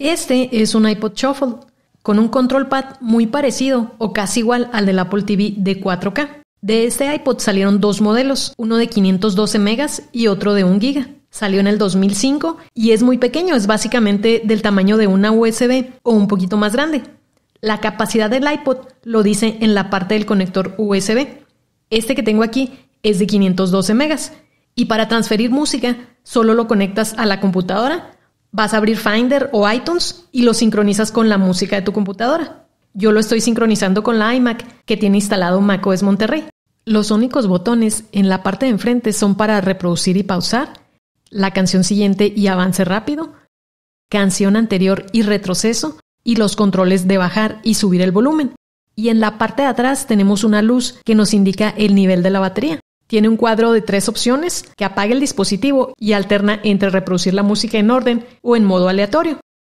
Este es un iPod Shuffle con un control pad muy parecido o casi igual al del Apple TV de 4K. De este iPod salieron dos modelos, uno de 512 megas y otro de 1 giga. Salió en el 2005 y es muy pequeño, es básicamente del tamaño de una USB o un poquito más grande. La capacidad del iPod lo dice en la parte del conector USB. Este que tengo aquí es de 512 megas y para transferir música solo lo conectas a la computadora Vas a abrir Finder o iTunes y lo sincronizas con la música de tu computadora. Yo lo estoy sincronizando con la iMac que tiene instalado macOS Monterrey. Los únicos botones en la parte de enfrente son para reproducir y pausar, la canción siguiente y avance rápido, canción anterior y retroceso, y los controles de bajar y subir el volumen. Y en la parte de atrás tenemos una luz que nos indica el nivel de la batería. Tiene un cuadro de tres opciones que apaga el dispositivo y alterna entre reproducir la música en orden o en modo aleatorio.